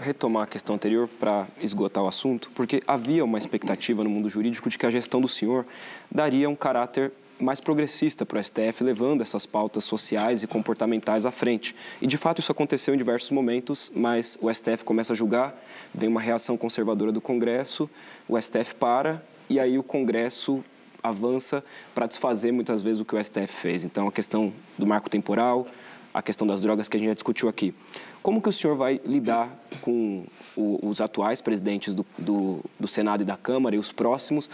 retomar a questão anterior para esgotar o assunto, porque havia uma expectativa no mundo jurídico de que a gestão do senhor daria um caráter mais progressista para o STF, levando essas pautas sociais e comportamentais à frente. E, de fato, isso aconteceu em diversos momentos, mas o STF começa a julgar, vem uma reação conservadora do Congresso, o STF para e aí o Congresso avança para desfazer muitas vezes o que o STF fez. Então, a questão do marco temporal, a questão das drogas que a gente já discutiu aqui. Como que o senhor vai lidar com o, os atuais presidentes do, do, do Senado e da Câmara e os próximos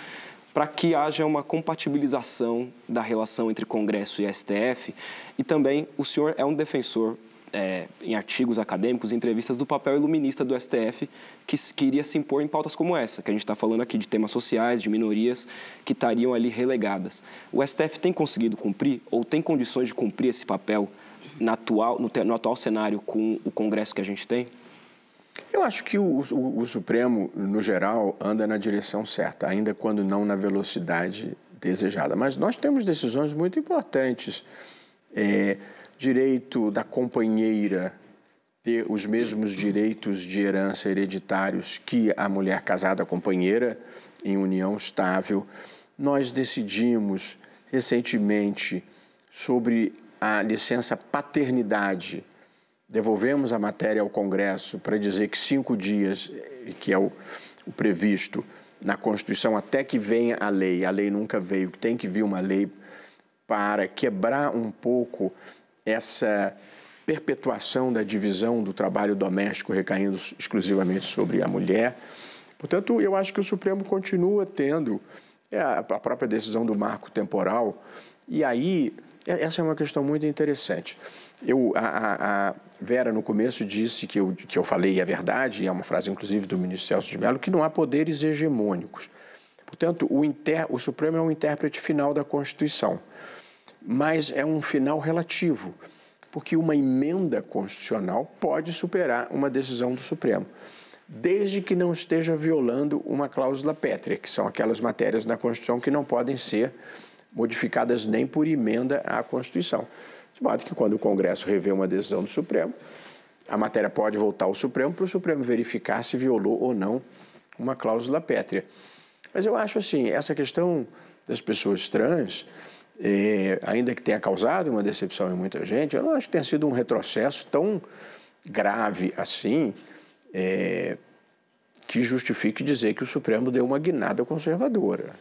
para que haja uma compatibilização da relação entre Congresso e STF? E também o senhor é um defensor é, em artigos acadêmicos, entrevistas, do papel iluminista do STF, que queria se impor em pautas como essa, que a gente está falando aqui de temas sociais, de minorias que estariam ali relegadas. O STF tem conseguido cumprir ou tem condições de cumprir esse papel na atual, no, no atual cenário com o Congresso que a gente tem? Eu acho que o, o, o, Supremo, no geral, anda na direção certa, ainda quando não na velocidade desejada. Mas nós temos decisões muito importantes. É, direito da companheira ter os mesmos direitos de herança hereditários que a mulher casada companheira em união estável, nós decidimos recentemente sobre a licença paternidade. Devolvemos a matéria ao Congresso para dizer que cinco dias, eh, que é o, o previsto na Constituição, até que venha a lei, a lei nunca veio, tem que vir uma lei para quebrar um pouco essa perpetuação da divisão do trabalho doméstico recaindo exclusivamente sobre a mulher. Portanto, eu acho que o Supremo continua tendo é, a própria decisão do marco temporal. E aí, é, essa é uma questão muito interessante. Eu, a, a Vera, no começo, disse que eu, que eu falei a verdade, e é uma frase, inclusive, do ministro Celso de Mello, que não há poderes hegemônicos. Portanto, o, inter, o Supremo é um intérprete final da Constituição mas é um final relativo, porque uma emenda constitucional pode superar uma decisão do Supremo, desde que não esteja violando uma cláusula pétrea, que são aquelas matérias na Constituição que não podem ser modificadas nem por emenda à Constituição. De modo que quando o Congresso revê uma decisão do Supremo, a matéria pode voltar ao Supremo para o Supremo verificar se violou ou não uma cláusula pétrea. Mas eu acho assim, essa questão das pessoas trans, é, ainda que tenha causado uma decepção em muita gente, eu não acho que tenha sido um retrocesso tão grave assim é, que justifique dizer que o Supremo deu uma guinada conservadora.